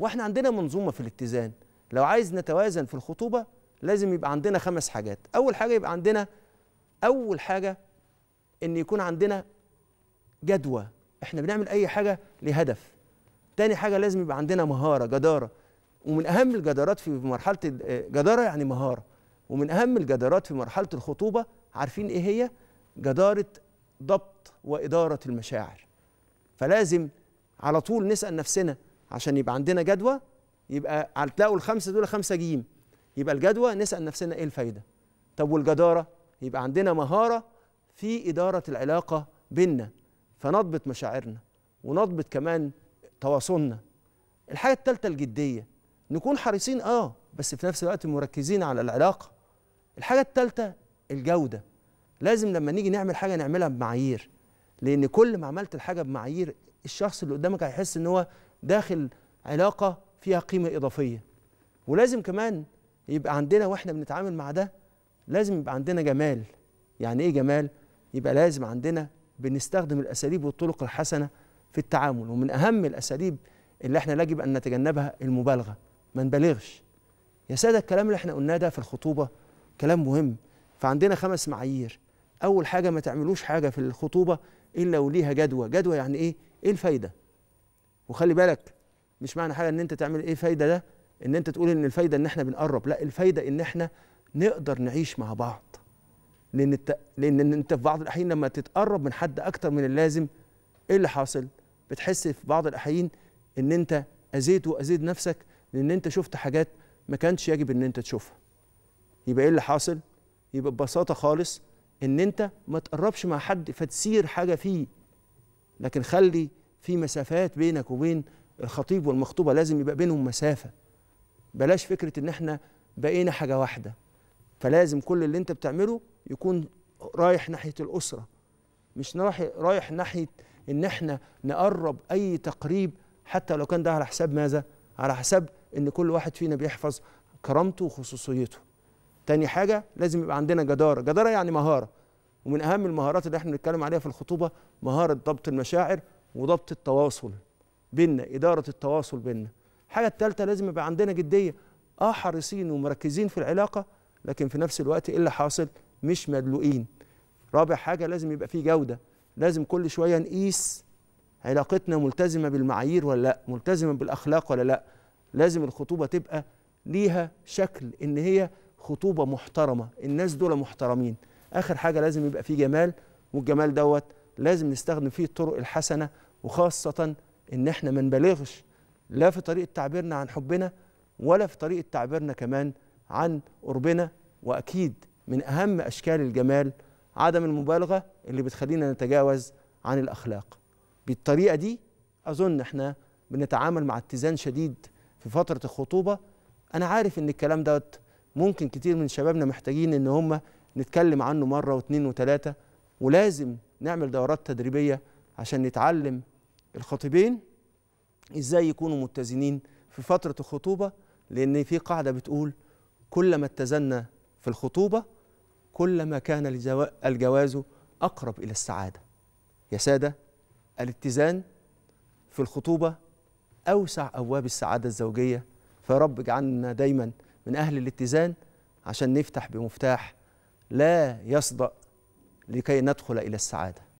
واحنا عندنا منظومه في الاتزان لو عايز نتوازن في الخطوبه لازم يبقى عندنا خمس حاجات اول حاجه يبقى عندنا اول حاجه ان يكون عندنا جدوى احنا بنعمل اي حاجه لهدف تاني حاجه لازم يبقى عندنا مهاره جداره ومن اهم الجدارات في مرحله آه، جداره يعني مهاره ومن اهم الجدارات في مرحله الخطوبه عارفين ايه هي جداره ضبط واداره المشاعر فلازم على طول نسال نفسنا عشان يبقى عندنا جدوى يبقى هتلاقوا الخمسه دول خمسه جيم يبقى الجدوى نسال نفسنا ايه الفايده طب والجداره يبقى عندنا مهاره في اداره العلاقه بينا فنضبط مشاعرنا ونضبط كمان تواصلنا الحاجه الثالثه الجديه نكون حريصين اه بس في نفس الوقت مركزين على العلاقه الحاجه الثالثه الجوده لازم لما نيجي نعمل حاجه نعملها بمعايير لان كل ما عملت الحاجه بمعايير الشخص اللي قدامك هيحس ان هو داخل علاقه فيها قيمه اضافيه ولازم كمان يبقى عندنا واحنا بنتعامل مع ده لازم يبقى عندنا جمال يعني ايه جمال يبقى لازم عندنا بنستخدم الاساليب والطرق الحسنه في التعامل ومن اهم الاساليب اللي احنا يجب ان نتجنبها المبالغه ما نبالغش يا ساده الكلام اللي احنا قلناه ده في الخطوبه كلام مهم فعندنا خمس معايير اول حاجه ما تعملوش حاجه في الخطوبه الا وليها جدوى جدوى يعني ايه ايه الفايده وخلي بالك مش معنى حاجه ان انت تعمل ايه فايده ده ان انت تقول ان الفايده ان احنا بنقرب لا الفايده ان احنا نقدر نعيش مع بعض لان الت... لان انت في بعض الاحيان لما تتقرب من حد اكتر من اللازم ايه اللي حاصل بتحس في بعض الاحيان ان انت اذيت واذيت نفسك لان انت شفت حاجات ما كانش يجب ان انت تشوفها يبقى ايه اللي حاصل يبقى ببساطه خالص ان انت ما تقربش مع حد فتسير حاجه فيه لكن خلي في مسافات بينك وبين الخطيب والمخطوبه لازم يبقى بينهم مسافه بلاش فكره ان احنا بقينا حاجه واحده فلازم كل اللي انت بتعمله يكون رايح ناحيه الاسره مش رايح ناحيه ان احنا نقرب اي تقريب حتى لو كان ده على حساب ماذا على حساب ان كل واحد فينا بيحفظ كرامته وخصوصيته تاني حاجه لازم يبقى عندنا جداره جداره يعني مهاره ومن اهم المهارات اللي احنا بنتكلم عليها في الخطوبه مهاره ضبط المشاعر وضبط التواصل بيننا إدارة التواصل بيننا الحاجة الثالثة لازم يبقى عندنا جدية اه حريصين ومركزين في العلاقة لكن في نفس الوقت ايه اللي حاصل مش مدلوقين رابع حاجة لازم يبقى فيه جودة لازم كل شوية نقيس علاقتنا ملتزمة بالمعايير ولا لا ملتزمة بالأخلاق ولا لا لازم الخطوبة تبقى ليها شكل إن هي خطوبة محترمة الناس دول محترمين آخر حاجة لازم يبقى فيه جمال والجمال دوت لازم نستخدم فيه الطرق الحسنه وخاصه ان احنا ما نبالغش لا في طريقه تعبيرنا عن حبنا ولا في طريقه تعبيرنا كمان عن قربنا واكيد من اهم اشكال الجمال عدم المبالغه اللي بتخلينا نتجاوز عن الاخلاق بالطريقه دي اظن احنا بنتعامل مع اتزان شديد في فتره الخطوبه انا عارف ان الكلام دوت ممكن كتير من شبابنا محتاجين ان هم نتكلم عنه مره واثنين وثلاثه ولازم نعمل دورات تدريبيه عشان نتعلم الخطيبين ازاي يكونوا متزنين في فتره الخطوبه لان في قاعده بتقول كلما اتزنا في الخطوبه كلما كان الجواز اقرب الى السعاده يا ساده الاتزان في الخطوبه اوسع ابواب السعاده الزوجيه فيا رب اجعلنا دايما من اهل الاتزان عشان نفتح بمفتاح لا يصدأ لكي ندخل إلى السعادة